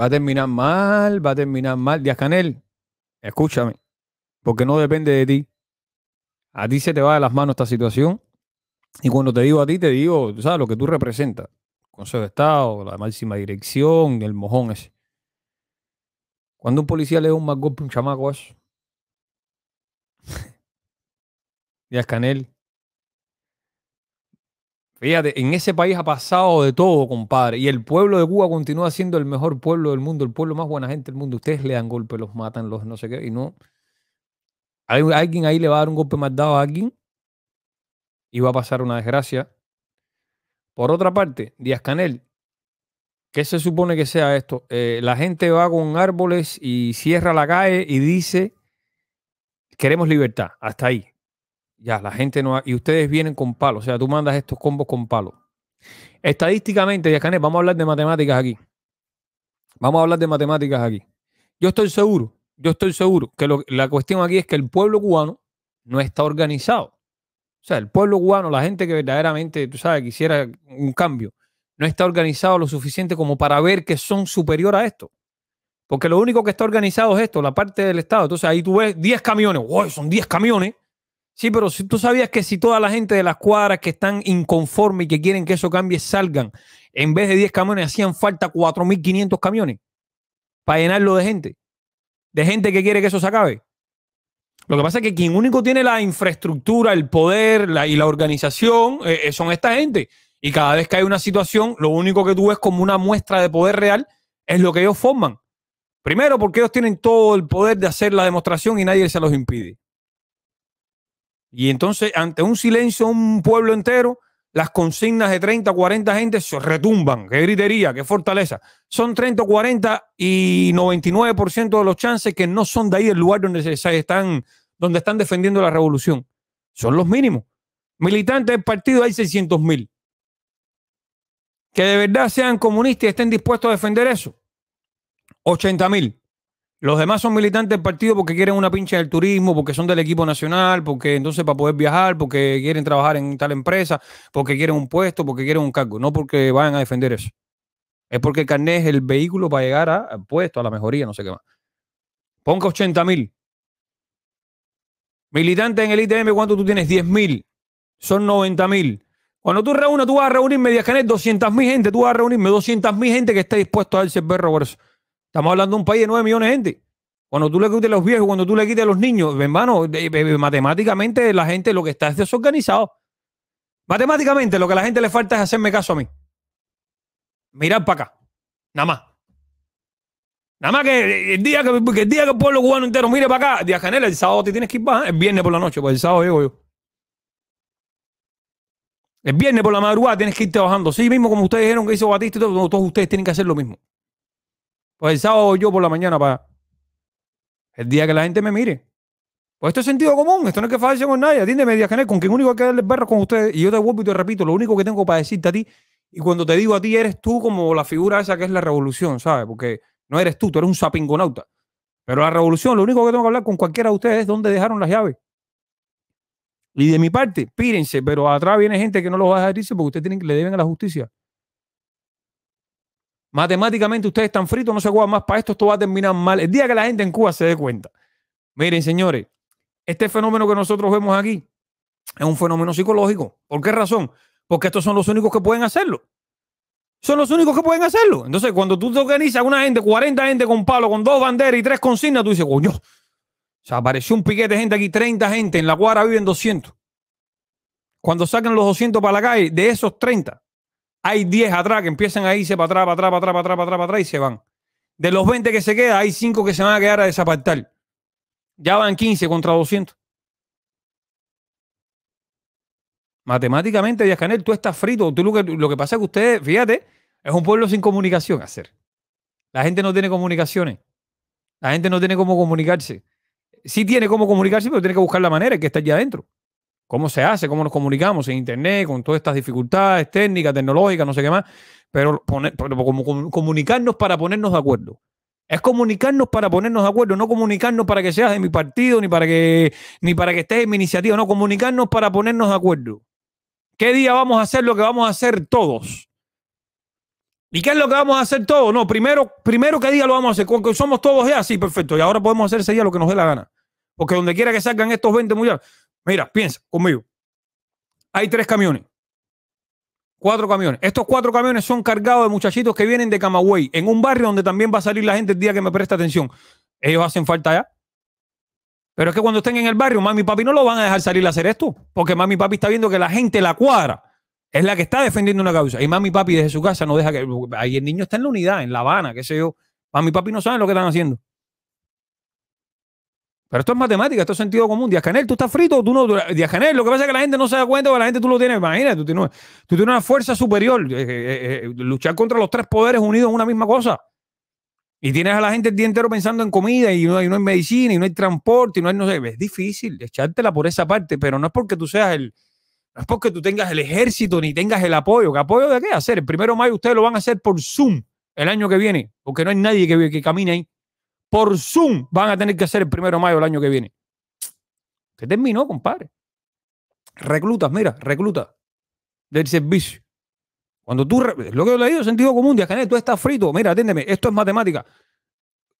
Va a terminar mal, va a terminar mal. Díaz Canel, escúchame, porque no depende de ti. A ti se te va de las manos esta situación. Y cuando te digo a ti, te digo, sabes, lo que tú representas. Consejo de Estado, la máxima dirección, el mojón ese. Cuando un policía le da un mago a un chamaco eso. Díaz Canel, Fíjate, en ese país ha pasado de todo, compadre. Y el pueblo de Cuba continúa siendo el mejor pueblo del mundo, el pueblo más buena gente del mundo. Ustedes le dan golpe, los matan, los no sé qué, y no. ¿Hay, alguien ahí le va a dar un golpe más dado a alguien y va a pasar una desgracia. Por otra parte, Díaz Canel, ¿qué se supone que sea esto? Eh, la gente va con árboles y cierra la calle y dice, queremos libertad, hasta ahí. Ya, la gente no Y ustedes vienen con palo. O sea, tú mandas estos combos con palos. Estadísticamente, Yacanet, vamos a hablar de matemáticas aquí. Vamos a hablar de matemáticas aquí. Yo estoy seguro, yo estoy seguro que la cuestión aquí es que el pueblo cubano no está organizado. O sea, el pueblo cubano, la gente que verdaderamente, tú sabes, quisiera un cambio, no está organizado lo suficiente como para ver que son superior a esto. Porque lo único que está organizado es esto, la parte del Estado. Entonces ahí tú ves 10 camiones, Uy, Son 10 camiones Sí, pero si tú sabías que si toda la gente de las cuadras que están inconforme y que quieren que eso cambie salgan, en vez de 10 camiones hacían falta 4.500 camiones para llenarlo de gente, de gente que quiere que eso se acabe. Lo que pasa es que quien único tiene la infraestructura, el poder y la organización eh, eh, son esta gente. Y cada vez que hay una situación, lo único que tú ves como una muestra de poder real es lo que ellos forman. Primero, porque ellos tienen todo el poder de hacer la demostración y nadie se los impide. Y entonces, ante un silencio, un pueblo entero, las consignas de 30, 40 gente se retumban. Qué gritería, qué fortaleza. Son 30, 40 y 99% de los chances que no son de ahí el lugar donde se están, donde están defendiendo la revolución. Son los mínimos. Militantes del partido hay 600 mil. Que de verdad sean comunistas y estén dispuestos a defender eso. 80 mil. Los demás son militantes del partido porque quieren una pincha del turismo, porque son del equipo nacional, porque entonces para poder viajar, porque quieren trabajar en tal empresa, porque quieren un puesto, porque quieren un cargo, no porque vayan a defender eso. Es porque el carnet es el vehículo para llegar a, al puesto, a la mejoría, no sé qué más. Ponga 80 mil. Militante en el ITM, ¿cuánto tú tienes? 10 mil. Son 90 mil. Cuando tú reúnas, tú vas a reunir media Canet, 200 mil gente, tú vas a reunirme 200 mil gente que esté dispuesto a darse el perro por eso. Estamos hablando de un país de 9 millones de gente. Cuando tú le quites a los viejos, cuando tú le quites a los niños, hermano, matemáticamente la gente lo que está es desorganizado. Matemáticamente lo que a la gente le falta es hacerme caso a mí. Mirar para acá. Nada más. Nada más que el día que, el, día que pueblo cubano entero mire para acá, Díaz Canela, el sábado te tienes que ir bajando. el viernes por la noche, pues el sábado llego yo. El viernes por la madrugada tienes que irte bajando. Sí mismo como ustedes dijeron que hizo Batista, y todos ustedes tienen que hacer lo mismo. Pues el sábado yo por la mañana para el día que la gente me mire. Pues esto es sentido común, esto no es que falle con nadie. Atiéndeme, media Canel, con quien único hay que darle barro con ustedes. Y yo te vuelvo y te repito, lo único que tengo para decirte a ti, y cuando te digo a ti, eres tú como la figura esa que es la revolución, ¿sabes? Porque no eres tú, tú eres un sapingonauta. Pero la revolución, lo único que tengo que hablar con cualquiera de ustedes es dónde dejaron las llaves. Y de mi parte, pírense, pero atrás viene gente que no los va a dejar irse porque ustedes tienen, le deben a la justicia. Matemáticamente ustedes están fritos, no se juegan más para esto, esto va a terminar mal. El día que la gente en Cuba se dé cuenta. Miren, señores, este fenómeno que nosotros vemos aquí es un fenómeno psicológico. ¿Por qué razón? Porque estos son los únicos que pueden hacerlo. Son los únicos que pueden hacerlo. Entonces, cuando tú te organizas una gente, 40 gente con palo, con dos banderas y tres consignas, tú dices, coño, se apareció un piquete de gente aquí, 30 gente, en la cuadra viven 200. Cuando sacan los 200 para la calle, de esos 30, hay 10 atrás que empiezan a irse para atrás, para atrás, para atrás, para atrás, para atrás, atrás y se van. De los 20 que se quedan, hay 5 que se van a quedar a desapartar. Ya van 15 contra 200. Matemáticamente, Díaz Canel, tú estás frito. Tú lo, que, pasa es que ustedes, fíjate, es un pueblo sin comunicación hacer. La gente no tiene comunicaciones. La gente no tiene cómo comunicarse. Sí tiene cómo comunicarse, pero tiene que buscar la manera, hay que estar ya adentro cómo se hace, cómo nos comunicamos en Internet, con todas estas dificultades técnicas, tecnológicas, no sé qué más, pero, poner, comunicarnos para ponernos de acuerdo. Es comunicarnos para ponernos de acuerdo, no comunicarnos para que seas de mi partido, ni para que, ni para que estés en mi iniciativa, no, comunicarnos para ponernos de acuerdo. ¿Qué día vamos a hacer lo que vamos a hacer todos? ¿Y qué es lo que vamos a hacer todos? No, primero, primero qué día lo vamos a hacer. Somos todos ya, sí, perfecto. Y ahora podemos hacer ese día lo que nos dé la gana. Porque donde quiera que salgan estos 20 mundiales, Mira, piensa conmigo. Hay tres camiones. Cuatro camiones. Estos cuatro camiones son cargados de muchachitos que vienen de Camagüey, en un barrio donde también va a salir la gente el día que me presta atención. Ellos hacen falta allá. Pero es que cuando estén en el barrio, mami y papi no lo van a dejar salir a hacer esto, porque mami y papi está viendo que la gente, la cuadra, es la que está defendiendo una causa. Y mami y papi desde su casa no deja que... Ahí el niño está en la unidad, en La Habana, qué sé yo. Mami y papi no saben lo que están haciendo. Pero esto es matemática, esto es sentido común. Díaz Canel, tú estás frito, tú no. Díaz Canel, lo que pasa es que la gente no se da cuenta, o la gente tú lo tienes. Imagínate, tú tienes, tú tienes una fuerza superior. Eh, eh, eh, luchar contra los tres poderes unidos en una misma cosa. Y tienes a la gente el día entero pensando en comida y no, hay medicina y no hay transporte y no hay, no sé, es difícil echártela por esa parte, pero no es porque tú seas el, no es porque tú tengas el ejército ni tengas el apoyo. ¿Qué apoyo de qué hacer? El primero de mayo ustedes lo van a hacer por Zoom el año que viene, porque no hay nadie que camine ahí por Zoom van a tener que hacer el primero de mayo del año que viene. Se terminó, compadre. Reclutas, mira, recluta del servicio. Cuando tú, lo que yo le digo, sentido común, Díaz Canel, tú estás frito, mira, aténdeme, esto es matemática.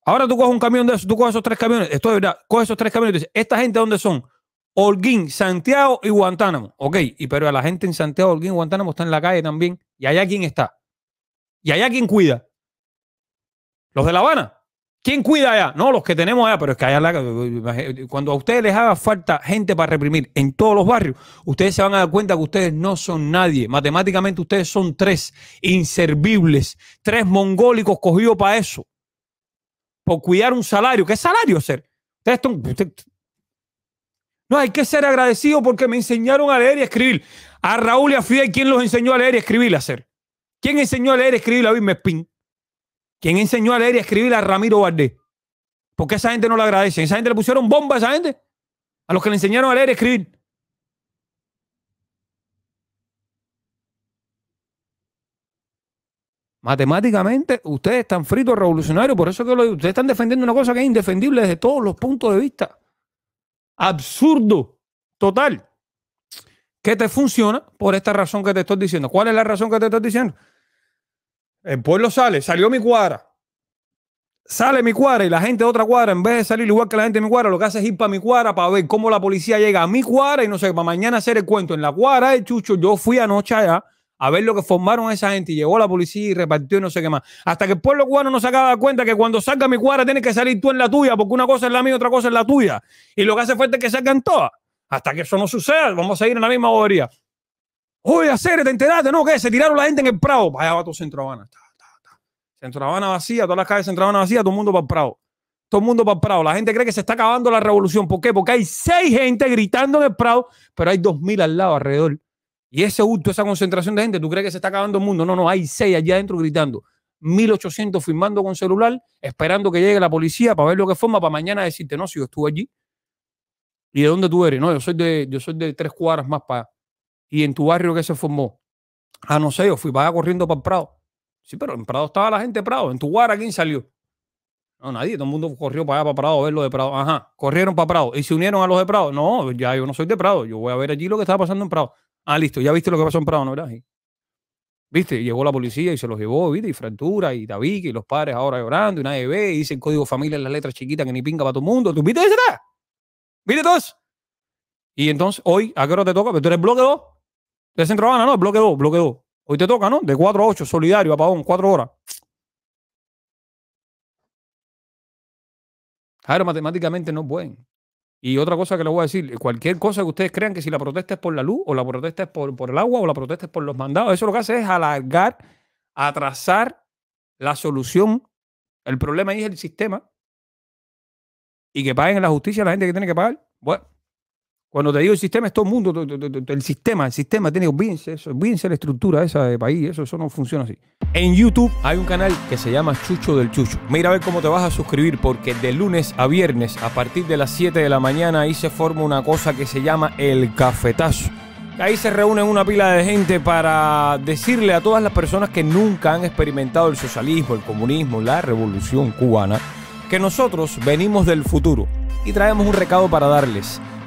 Ahora tú coges un camión de esos, tú coges esos tres camiones, esto es verdad, coges esos tres camiones y dices, ¿esta gente dónde son? Holguín, Santiago y Guantánamo. Ok, y pero a la gente en Santiago, Holguín y Guantánamo está en la calle también. ¿Y allá quién está? ¿Y allá quién cuida? ¿Los de La Habana? ¿Quién cuida allá? No, los que tenemos allá, pero es que allá cuando a ustedes les haga falta gente para reprimir en todos los barrios, ustedes se van a dar cuenta que ustedes no son nadie. Matemáticamente ustedes son tres inservibles, tres mongólicos cogidos para eso, por cuidar un salario. ¿Qué salario ser? Ustedes no, hay que ser agradecido porque me enseñaron a leer y escribir. A Raúl y a Fidel, ¿quién los enseñó a leer y escribir a hacer? ¿Quién enseñó a leer y escribir a me pin. ¿Quién enseñó a leer y a escribir a Ramiro Valdés? Porque esa gente no le agradece? ¿Esa gente le pusieron bomba a esa gente? A los que le enseñaron a leer y escribir. Matemáticamente, ustedes están fritos revolucionarios, por eso que ustedes están defendiendo una cosa que es indefendible desde todos los puntos de vista. Absurdo, total. ¿Qué te funciona por esta razón que te estoy diciendo? ¿Cuál es la razón que te estoy diciendo? El pueblo sale, salió mi cuadra. Sale mi cuadra y la gente de otra cuadra, en vez de salir igual que la gente de mi cuadra, lo que hace es ir para mi cuadra para ver cómo la policía llega a mi cuadra y no sé, para mañana hacer el cuento. En la cuadra de eh, Chucho, yo fui anoche allá a ver lo que formaron esa gente y llegó la policía y repartió y no sé qué más. Hasta que el pueblo cubano no se acaba de dar cuenta que cuando salga mi cuadra tienes que salir tú en la tuya, porque una cosa es la mía, otra cosa es la tuya. Y lo que hace fuerte es que salgan todas. Hasta que eso no suceda, vamos a seguir en la misma bobería. Oye, hacer, te enteraste, ¿no? ¿Qué? Se tiraron la gente en el Prado. Vaya, va todo Centro Habana. Centro Habana vacía, todas las calles de Centro Habana vacía, todo el mundo para el Prado. Todo el mundo para el Prado. La gente cree que se está acabando la revolución. ¿Por qué? Porque hay seis gente gritando en el Prado, pero hay dos mil al lado, alrededor. Y ese hurto, esa concentración de gente, ¿tú crees que se está acabando el mundo? No, no, hay seis allá adentro gritando. 1800 firmando con celular, esperando que llegue la policía para ver lo que forma, para mañana decirte, no, si yo estuve allí. ¿Y de dónde tú eres? No, yo soy de, yo soy de tres cuadras más para y en tu barrio que se formó. Ah, no sé, yo fui para allá corriendo para Prado. Sí, pero en Prado estaba la gente de Prado. En tu guarda ¿quién salió? No, nadie. Todo el mundo corrió para allá, para Prado, a ver lo de Prado. Ajá, corrieron para Prado. ¿Y se unieron a los de Prado? No, ya yo no soy de Prado. Yo voy a ver allí lo que estaba pasando en Prado. Ah, listo, ya viste lo que pasó en Prado, ¿no verdad? ¿Viste? Llegó la policía y se los llevó, ¿viste? Y fractura, y David y los padres ahora llorando, y nadie ve, y dice código familia en las letras chiquitas que ni pinga para todo el mundo. ¿Tú viste esa? ¿Viste todo Y entonces, hoy, ¿a qué hora te toca? Pero tú eres de Centro Habana, ah, no, bloque 2, bloque 2. Hoy te toca, ¿no? De 4 a 8, solidario, apagón, 4 horas. Claro, matemáticamente no pueden. Y otra cosa que les voy a decir, cualquier cosa que ustedes crean que si la protesta es por la luz, o la protesta es por, por el agua, o la protesta es por los mandados, eso lo que hace es alargar, atrasar la solución. El problema ahí es el sistema. Y que paguen la justicia la gente que tiene que pagar. Bueno. Cuando te digo el sistema, es todo el mundo, el sistema, el sistema tiene vince, vince la estructura esa de país, eso, eso no funciona así. En YouTube hay un canal que se llama Chucho del Chucho. Mira a ver cómo te vas a suscribir, porque de lunes a viernes, a partir de las 7 de la mañana, ahí se forma una cosa que se llama el cafetazo. Ahí se reúne una pila de gente para decirle a todas las personas que nunca han experimentado el socialismo, el comunismo, la revolución cubana, que nosotros venimos del futuro y traemos un recado para darles